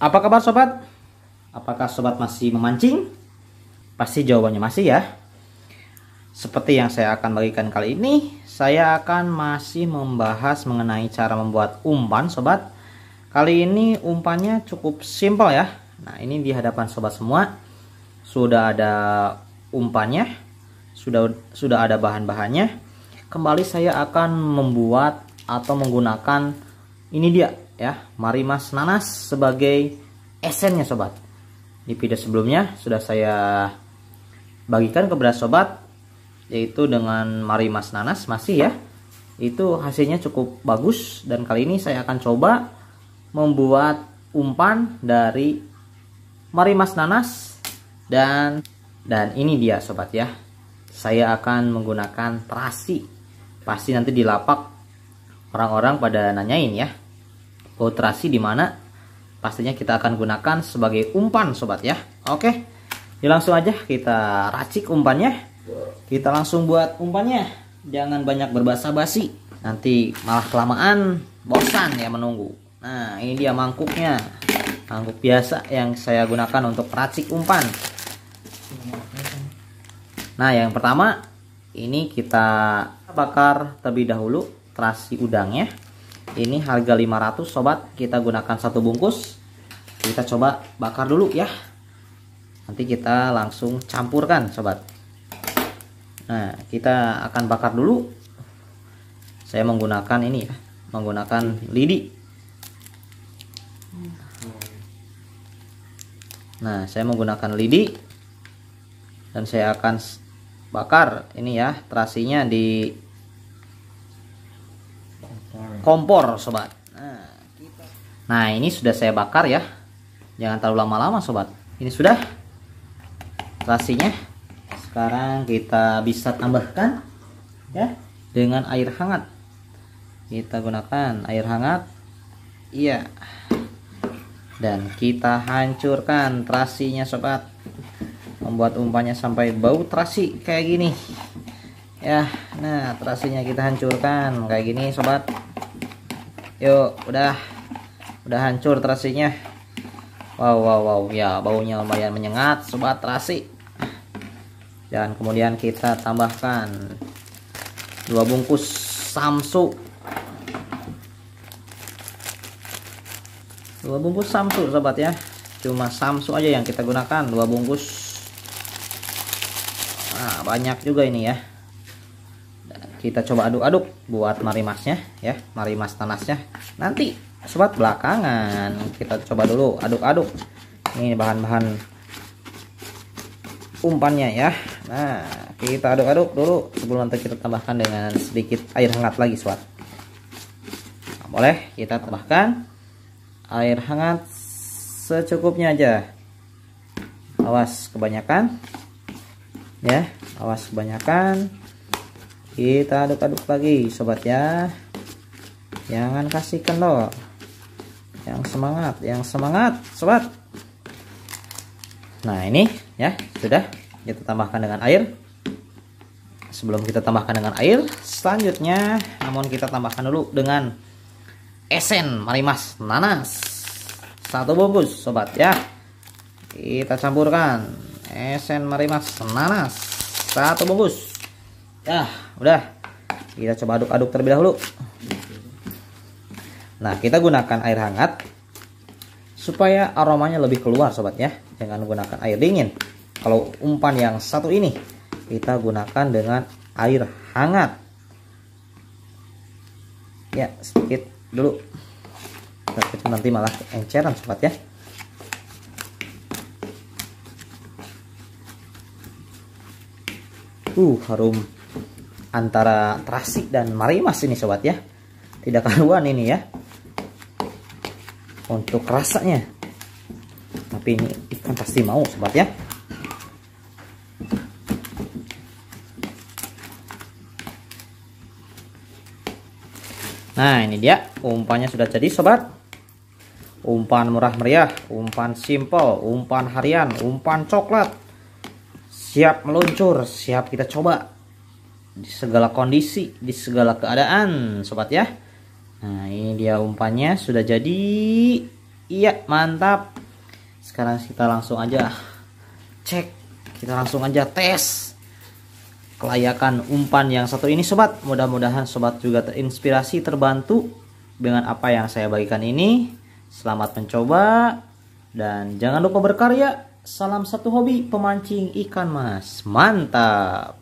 Apa kabar sobat? Apakah sobat masih memancing? Pasti jawabannya masih ya. Seperti yang saya akan bagikan kali ini, saya akan masih membahas mengenai cara membuat umpan sobat. Kali ini umpannya cukup simple ya. Nah, ini di hadapan sobat semua sudah ada umpannya, sudah sudah ada bahan-bahannya. Kembali saya akan membuat atau menggunakan ini dia ya marimas nanas sebagai esennya sobat di video sebelumnya sudah saya bagikan kepada sobat yaitu dengan marimas nanas masih ya itu hasilnya cukup bagus dan kali ini saya akan coba membuat umpan dari marimas nanas dan dan ini dia sobat ya saya akan menggunakan terasi pasti nanti di lapak orang-orang pada nanyain ya Gautrasi di mana pastinya kita akan gunakan sebagai umpan sobat ya. Oke. Ya langsung aja kita racik umpannya. Kita langsung buat umpannya. Jangan banyak berbasa basi. Nanti malah kelamaan bosan ya menunggu. Nah, ini dia mangkuknya. Mangkuk biasa yang saya gunakan untuk racik umpan. Nah, yang pertama ini kita bakar terlebih dahulu terasi udangnya ini harga 500 sobat kita gunakan satu bungkus kita coba bakar dulu ya nanti kita langsung campurkan sobat nah kita akan bakar dulu saya menggunakan ini ya menggunakan lidi nah saya menggunakan lidi dan saya akan bakar ini ya terasinya di kompor sobat nah, ini sudah saya bakar ya jangan terlalu lama-lama sobat ini sudah terasinya sekarang kita bisa tambahkan ya dengan air hangat kita gunakan air hangat iya dan kita hancurkan terasinya sobat membuat umpannya sampai bau terasi kayak gini ya nah terasinya kita hancurkan kayak gini sobat yuk udah udah hancur terasinya wow wow wow ya baunya lumayan menyengat sobat terasi dan kemudian kita tambahkan dua bungkus samsu dua bungkus samsu sobat ya cuma samsu aja yang kita gunakan dua bungkus nah banyak juga ini ya kita coba aduk-aduk buat marimasnya ya marimas tanasnya nanti sobat belakangan kita coba dulu aduk-aduk ini bahan-bahan umpannya ya nah kita aduk-aduk dulu sebelum nanti kita tambahkan dengan sedikit air hangat lagi sobat nah, boleh kita tambahkan air hangat secukupnya aja awas kebanyakan ya awas kebanyakan kita aduk-aduk lagi sobat ya jangan kasih kendor yang semangat yang semangat sobat nah ini ya sudah kita tambahkan dengan air sebelum kita tambahkan dengan air selanjutnya namun kita tambahkan dulu dengan esen marimas nanas satu bungkus sobat ya kita campurkan esen marimas nanas satu bungkus ya udah kita coba aduk-aduk terlebih dahulu nah kita gunakan air hangat supaya aromanya lebih keluar sobat ya jangan gunakan air dingin kalau umpan yang satu ini kita gunakan dengan air hangat ya sedikit dulu nanti malah enceran sobat ya uh harum antara terasi dan marimas ini sobat ya tidak karuan ini ya untuk rasanya tapi ini ikan pasti mau sobat ya nah ini dia umpannya sudah jadi sobat umpan murah meriah umpan simple umpan harian umpan coklat siap meluncur siap kita coba di segala kondisi, di segala keadaan, sobat ya. Nah, ini dia umpannya sudah jadi. Iya, mantap. Sekarang kita langsung aja cek. Kita langsung aja tes kelayakan umpan yang satu ini, sobat. Mudah-mudahan sobat juga terinspirasi, terbantu dengan apa yang saya bagikan ini. Selamat mencoba dan jangan lupa berkarya. Salam satu hobi pemancing ikan mas. Mantap.